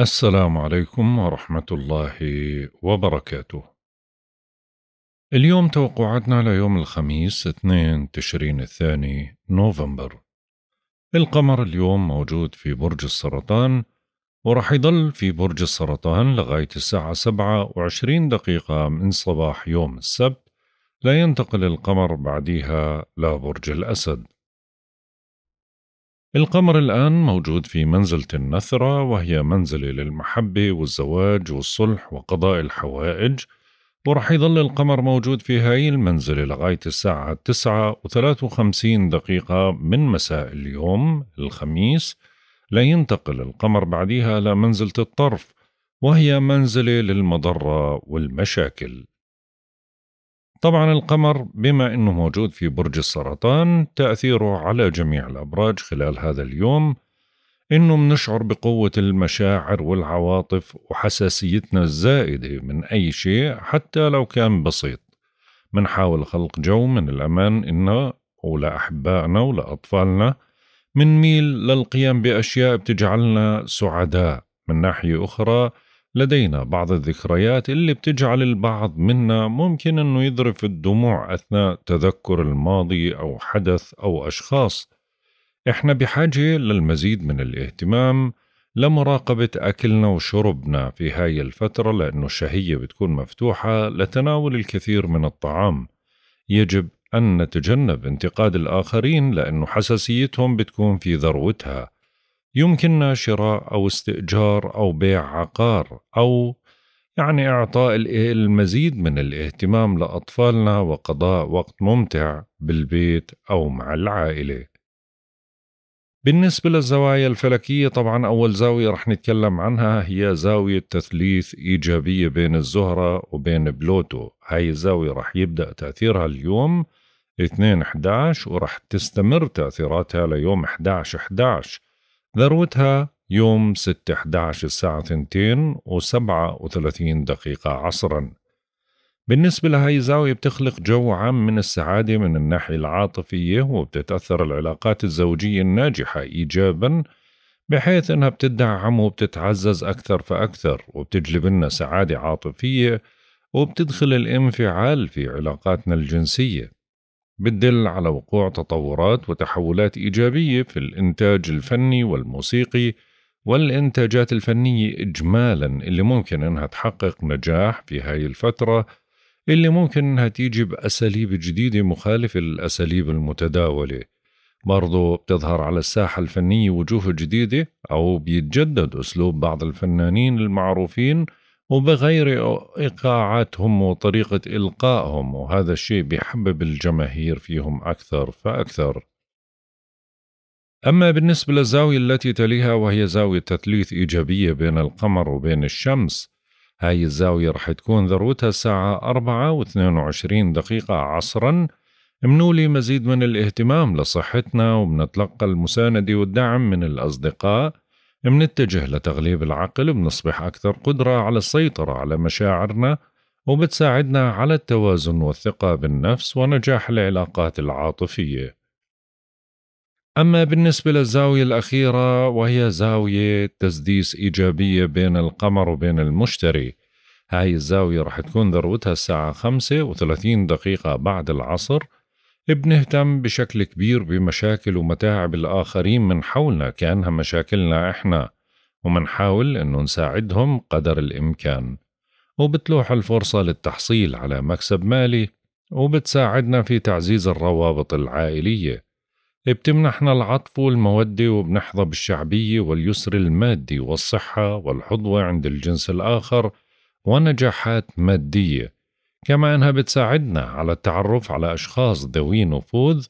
السلام عليكم ورحمة الله وبركاته. اليوم توقعاتنا ليوم الخميس 2 تشرين الثاني نوفمبر. القمر اليوم موجود في برج السرطان ورح يضل في برج السرطان لغاية الساعة 27 دقيقة من صباح يوم السبت لا ينتقل القمر بعدها لبرج الأسد القمر الآن موجود في منزلة النثرة وهي منزلة للمحبة والزواج والصلح وقضاء الحوائج ورح يظل القمر موجود في هاي المنزلة لغاية الساعة تسعة وثلاث وخمسين دقيقة من مساء اليوم الخميس لينتقل القمر بعديها لمنزلة الطرف وهي منزلة للمضرة والمشاكل طبعا القمر بما انه موجود في برج السرطان تاثيره على جميع الابراج خلال هذا اليوم انه بنشعر بقوه المشاعر والعواطف وحساسيتنا الزائده من اي شيء حتى لو كان بسيط بنحاول خلق جو من الامان النا ولاحبائنا ولاطفالنا ميل للقيام باشياء بتجعلنا سعداء من ناحيه اخرى لدينا بعض الذكريات اللي بتجعل البعض منا ممكن انه يذرف الدموع اثناء تذكر الماضي او حدث او اشخاص احنا بحاجه للمزيد من الاهتمام لمراقبة أكلنا وشربنا في هاي الفترة لأنه الشهية بتكون مفتوحة لتناول الكثير من الطعام يجب أن نتجنب انتقاد الآخرين لأنه حساسيتهم بتكون في ذروتها يمكننا شراء أو استئجار أو بيع عقار أو يعني إعطاء المزيد من الاهتمام لأطفالنا وقضاء وقت ممتع بالبيت أو مع العائلة. بالنسبة للزوايا الفلكية طبعا أول زاوية رح نتكلم عنها هي زاوية تثليث إيجابية بين الزهرة وبين بلوتو هاي الزاوية رح يبدأ تأثيرها اليوم 2-11 ورح تستمر تأثيراتها ليوم 11-11 ذروتها يوم 6 11 الساعة 2 و37 دقيقة عصرا بالنسبة لهاي الزاوية بتخلق جو عام من السعادة من الناحية العاطفية وبتتأثر العلاقات الزوجية الناجحة إيجابا بحيث أنها بتدعم وبتتعزز أكثر فأكثر وبتجلب لنا سعادة عاطفية وبتدخل الانفعال في علاقاتنا الجنسية بتدل على وقوع تطورات وتحولات إيجابية في الإنتاج الفني والموسيقي والإنتاجات الفنية إجمالا اللي ممكن إنها تحقق نجاح في هاي الفترة اللي ممكن إنها تيجي بأساليب جديدة مخالفة للأساليب المتداولة برضو بتظهر على الساحة الفنية وجوه جديدة أو بيتجدد أسلوب بعض الفنانين المعروفين وبغير ايقاعاتهم وطريقه القائهم وهذا الشيء بيحبب الجماهير فيهم اكثر فاكثر أما بالنسبة للزاوية التي تليها وهي زاوية تثليث إيجابية بين القمر وبين الشمس هاي الزاوية رح تكون ذروتها الساعة 4 و 22 دقيقة عصرا منولي مزيد من الاهتمام لصحتنا وبنتلقى المساندة والدعم من الأصدقاء منتجه لتغليب العقل بنصبح أكثر قدرة على السيطرة على مشاعرنا وبتساعدنا على التوازن والثقة بالنفس ونجاح العلاقات العاطفية أما بالنسبة للزاوية الأخيرة وهي زاوية تسديس إيجابية بين القمر وبين المشتري هاي الزاوية رح تكون ذروتها الساعة 5 و دقيقة بعد العصر بنهتم بشكل كبير بمشاكل ومتاعب الآخرين من حولنا كأنها مشاكلنا إحنا ومنحاول إنه نساعدهم قدر الإمكان وبتلوح الفرصة للتحصيل على مكسب مالي وبتساعدنا في تعزيز الروابط العائلية بتمنحنا العطف والمودة وبنحظى بالشعبية واليسر المادي والصحة والحظوة عند الجنس الآخر ونجاحات مادية كما أنها بتساعدنا على التعرف على أشخاص ذوي نفوذ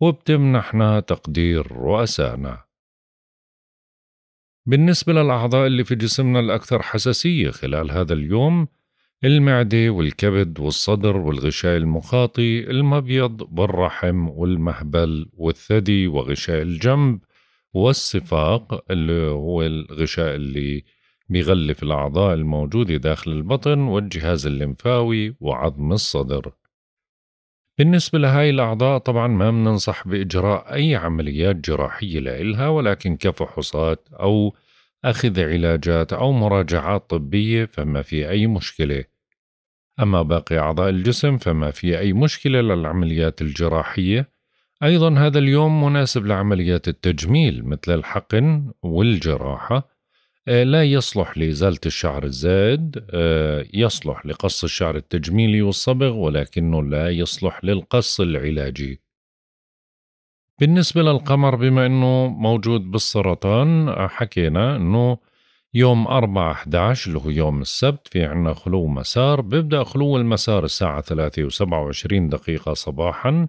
وبتمنحنا تقدير رؤسائنا بالنسبة للأعضاء اللي في جسمنا الأكثر حساسية خلال هذا اليوم المعدة والكبد والصدر والغشاء المخاطي المبيض والرحم والمهبل والثدي وغشاء الجنب والصفاق اللي هو الغشاء اللي بيغلف الأعضاء الموجودة داخل البطن والجهاز الليمفاوي وعظم الصدر بالنسبة لهاي الأعضاء طبعا ما بننصح بإجراء أي عمليات جراحية لإلها ولكن كفحوصات أو أخذ علاجات أو مراجعات طبية فما في أي مشكلة أما باقي أعضاء الجسم فما في أي مشكلة للعمليات الجراحية أيضا هذا اليوم مناسب لعمليات التجميل مثل الحقن والجراحة آه، لا يصلح لإزالة الشعر الزائد آه، يصلح لقص الشعر التجميلي والصبغ ولكنه لا يصلح للقص العلاجي بالنسبة للقمر بما أنه موجود بالسرطان آه، حكينا أنه يوم 4 11 اللي هو يوم السبت في عنا خلو مسار بيبدأ خلو المسار الساعة 3 و27 دقيقة صباحاً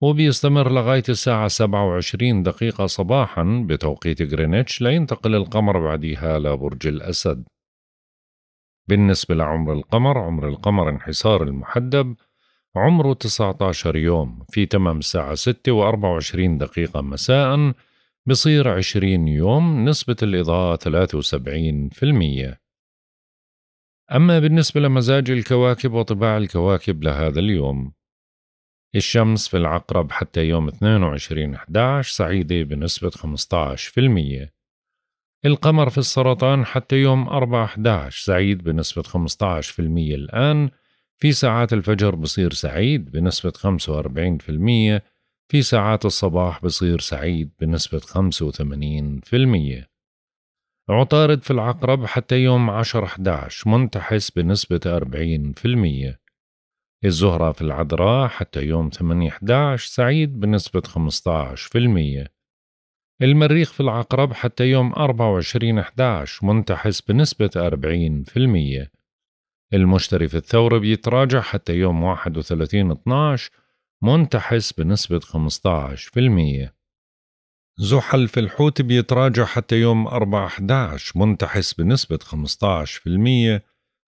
وبيستمر لغاية الساعة 27 دقيقة صباحا بتوقيت غرينتش لينتقل القمر بعدها لبرج الأسد بالنسبة لعمر القمر عمر القمر انحسار المحدب عمره 19 يوم في تمام الساعة 6 و 24 دقيقة مساء بصير 20 يوم نسبة الإضاءة 73% أما بالنسبة لمزاج الكواكب وطباع الكواكب لهذا اليوم الشمس في العقرب حتى يوم 22 11 سعيدة بنسبة 15% القمر في السرطان حتى يوم 4 11 سعيد بنسبة 15% الآن في ساعات الفجر بصير سعيد بنسبة 45% في ساعات الصباح بصير سعيد بنسبة 85% عطارد في العقرب حتى يوم 10 11 منتحس بنسبة 40% الزهرة في العذراء حتى يوم 8/11 سعيد بنسبة 15% المريخ في العقرب حتى يوم 24/11 منتحس بنسبة 40% المشتري في الثور بيتراجع حتى يوم 31/12 منتحس بنسبة 15% زحل في الحوت بيتراجع حتى يوم 4/11 منتحس بنسبة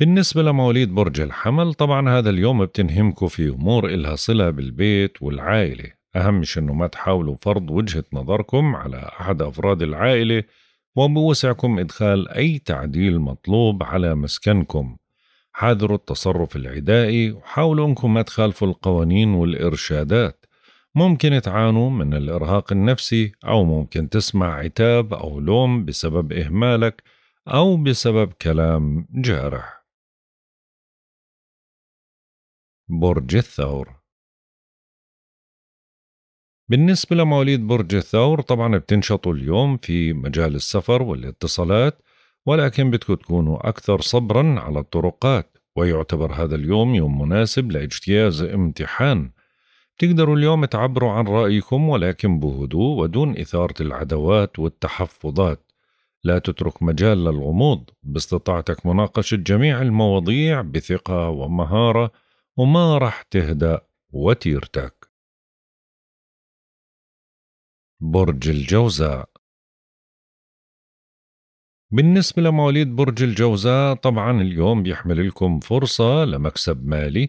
بالنسبة لمواليد برج الحمل طبعا هذا اليوم بتنهمكوا في أمور إلها صلة بالبيت والعائلة أهم شيء أنه ما تحاولوا فرض وجهة نظركم على أحد أفراد العائلة وبوسعكم إدخال أي تعديل مطلوب على مسكنكم حاذروا التصرف العدائي وحاولوا أنكم ما تخالفوا القوانين والإرشادات ممكن تعانوا من الإرهاق النفسي أو ممكن تسمع عتاب أو لوم بسبب إهمالك أو بسبب كلام جارح برج الثور بالنسبة لمواليد برج الثور طبعا بتنشطوا اليوم في مجال السفر والاتصالات ولكن بدكم تكونوا أكثر صبرا على الطرقات ويعتبر هذا اليوم يوم مناسب لاجتياز امتحان تقدروا اليوم تعبروا عن رأيكم ولكن بهدوء ودون إثارة العداوات والتحفظات لا تترك مجال للغموض باستطاعتك مناقشة جميع المواضيع بثقة ومهارة وما رح تهدأ وتيرتك برج الجوزاء بالنسبة لمواليد برج الجوزاء طبعا اليوم بيحمل لكم فرصة لمكسب مالي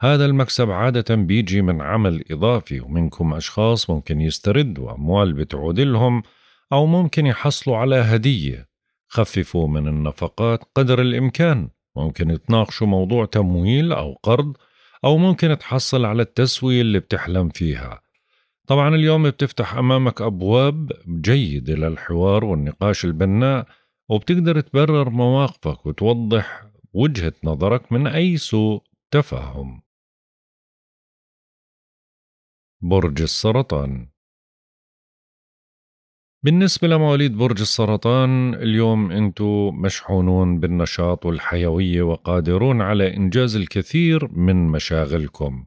هذا المكسب عادة بيجي من عمل إضافي ومنكم أشخاص ممكن يستردوا أموال بتعود لهم أو ممكن يحصلوا على هدية خففوا من النفقات قدر الإمكان ممكن تناقشوا موضوع تمويل أو قرض أو ممكن تحصل على التسوية اللي بتحلم فيها طبعا اليوم بتفتح أمامك أبواب جيدة للحوار والنقاش البناء وبتقدر تبرر مواقفك وتوضح وجهة نظرك من أي سوء تفاهم برج السرطان بالنسبة لمواليد برج السرطان اليوم انتم مشحونون بالنشاط والحيوية وقادرون على إنجاز الكثير من مشاغلكم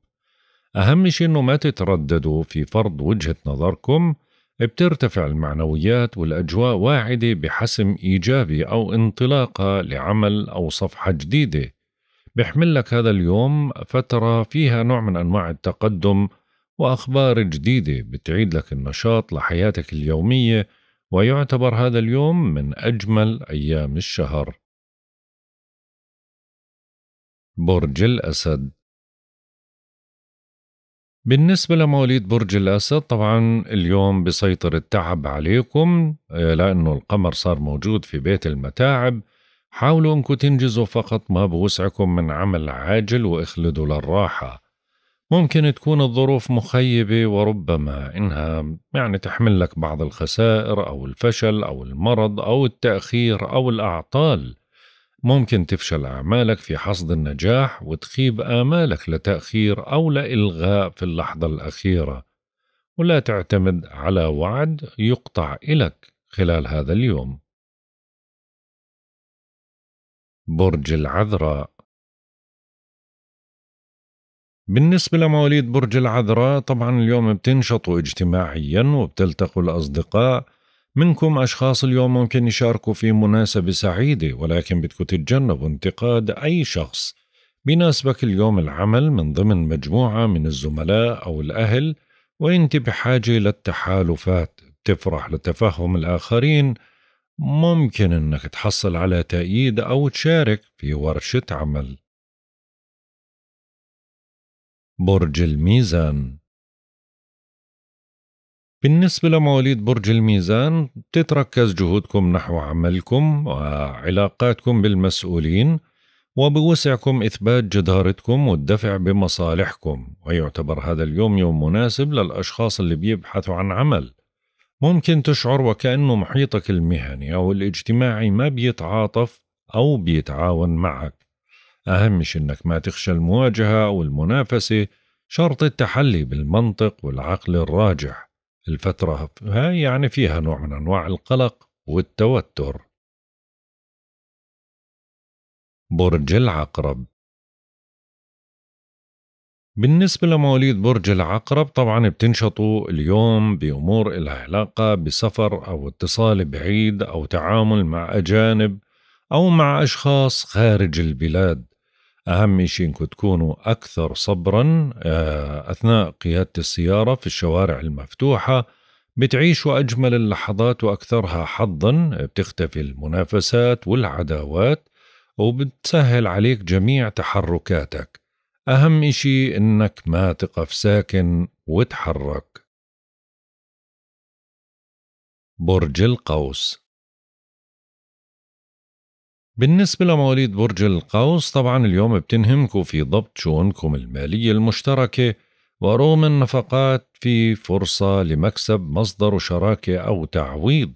أهم شيء أنه ما تترددوا في فرض وجهة نظركم بترتفع المعنويات والأجواء واعدة بحسم إيجابي أو انطلاقة لعمل أو صفحة جديدة بيحمل لك هذا اليوم فترة فيها نوع من أنواع التقدم وأخبار جديدة بتعيد لك النشاط لحياتك اليومية ويعتبر هذا اليوم من أجمل أيام الشهر برج الأسد بالنسبة لمواليد برج الأسد طبعا اليوم بسيطر التعب عليكم آه، لأنه القمر صار موجود في بيت المتاعب حاولوا أنكم تنجزوا فقط ما بوسعكم من عمل عاجل واخلدوا للراحة ممكن تكون الظروف مخيبة وربما إنها يعني تحمل لك بعض الخسائر أو الفشل أو المرض أو التأخير أو الأعطال ممكن تفشل أعمالك في حصد النجاح وتخيب آمالك لتأخير أو لإلغاء في اللحظة الأخيرة ولا تعتمد على وعد يقطع إلك خلال هذا اليوم برج العذراء بالنسبة لمواليد برج العذراء طبعا اليوم بتنشطوا اجتماعيا وبتلتقوا الأصدقاء منكم أشخاص اليوم ممكن يشاركوا في مناسبة سعيدة ولكن بدكم تتجنبوا انتقاد أي شخص بيناسبك اليوم العمل من ضمن مجموعة من الزملاء أو الأهل وأنت بحاجة للتحالفات تفرح لتفهم الآخرين ممكن أنك تحصل على تأييد أو تشارك في ورشة عمل برج الميزان بالنسبة لمواليد برج الميزان تتركز جهودكم نحو عملكم وعلاقاتكم بالمسؤولين وبوسعكم إثبات جدارتكم والدفع بمصالحكم ويعتبر هذا اليوم يوم مناسب للأشخاص اللي بيبحثوا عن عمل ممكن تشعر وكأنه محيطك المهني أو الاجتماعي ما بيتعاطف أو بيتعاون معك أهم مش إنك ما تخشى المواجهة والمنافسة شرط التحلي بالمنطق والعقل الراجح الفترة هاي يعني فيها نوع من أنواع القلق والتوتر برج العقرب بالنسبة لمواليد برج العقرب طبعا بتنشطوا اليوم بأمور إلها علاقة بسفر أو اتصال بعيد أو تعامل مع أجانب أو مع أشخاص خارج البلاد أهم شيء إنكم تكونوا أكثر صبرا آه، أثناء قيادة السيارة في الشوارع المفتوحة بتعيشوا أجمل اللحظات وأكثرها حظا بتختفي المنافسات والعداوات وبتسهل عليك جميع تحركاتك أهم إشي إنك ما تقف ساكن وتحرك برج القوس بالنسبة لمواليد برج القوس طبعا اليوم بتنهمكم في ضبط شؤونكم المالية المشتركة ورغم النفقات في فرصة لمكسب مصدر شراكة أو تعويض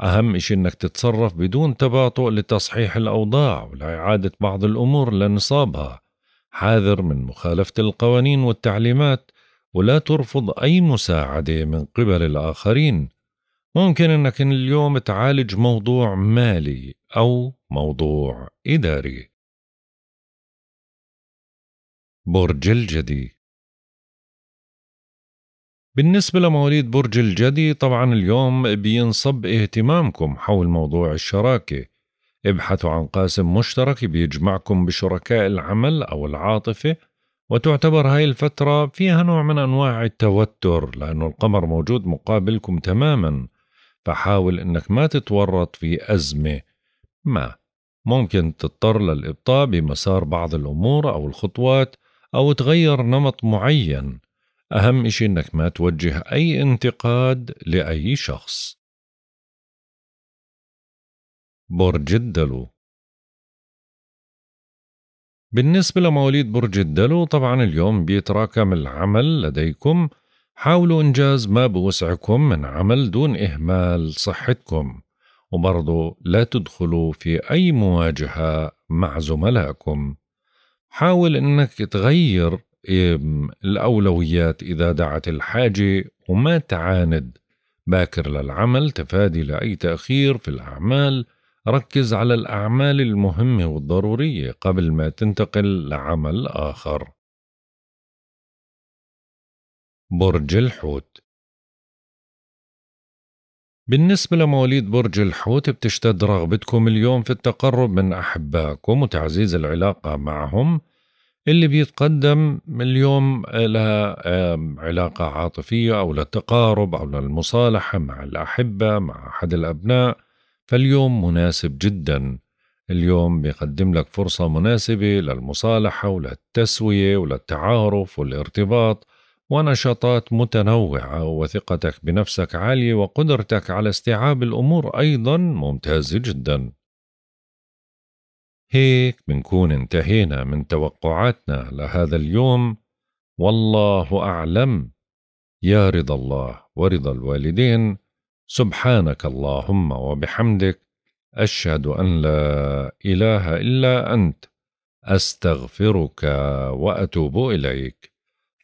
أهم إشي أنك تتصرف بدون تباطؤ لتصحيح الأوضاع ولإعادة بعض الأمور لنصابها حاذر من مخالفة القوانين والتعليمات ولا ترفض أي مساعدة من قبل الآخرين ممكن أنك اليوم تعالج موضوع مالي أو موضوع إداري برج الجدي بالنسبة لمواليد برج الجدي طبعا اليوم بينصب اهتمامكم حول موضوع الشراكة ابحثوا عن قاسم مشترك بيجمعكم بشركاء العمل أو العاطفة وتعتبر هاي الفترة فيها نوع من أنواع التوتر لأنه القمر موجود مقابلكم تماما فحاول أنك ما تتورط في أزمة ما ممكن تضطر للإبطاء بمسار بعض الأمور أو الخطوات أو تغير نمط معين أهم إشي إنك ما توجه أي انتقاد لأي شخص برج الدلو بالنسبة لمواليد برج الدلو طبعا اليوم بيتراكم العمل لديكم حاولوا إنجاز ما بوسعكم من عمل دون إهمال صحتكم وبرضو لا تدخلوا في أي مواجهة مع زملائكم حاول أنك تغير الأولويات إذا دعت الحاجة وما تعاند باكر للعمل تفادي لأي تأخير في الأعمال ركز على الأعمال المهمة والضرورية قبل ما تنتقل لعمل آخر برج الحوت بالنسبة لمواليد برج الحوت بتشتد رغبتكم اليوم في التقرب من أحبائكم وتعزيز العلاقة معهم اللي بيتقدم اليوم لعلاقة عاطفية أو للتقارب أو للمصالحة مع الأحبة مع أحد الأبناء فاليوم مناسب جدا اليوم بيقدم لك فرصة مناسبة للمصالحة وللتسوية وللتعارف والارتباط ونشاطات متنوعة وثقتك بنفسك عالية وقدرتك على استيعاب الأمور أيضا ممتازة جدا هيك بنكون انتهينا من توقعاتنا لهذا اليوم والله أعلم يا رضا الله ورضا الوالدين سبحانك اللهم وبحمدك أشهد أن لا إله إلا أنت أستغفرك وأتوب إليك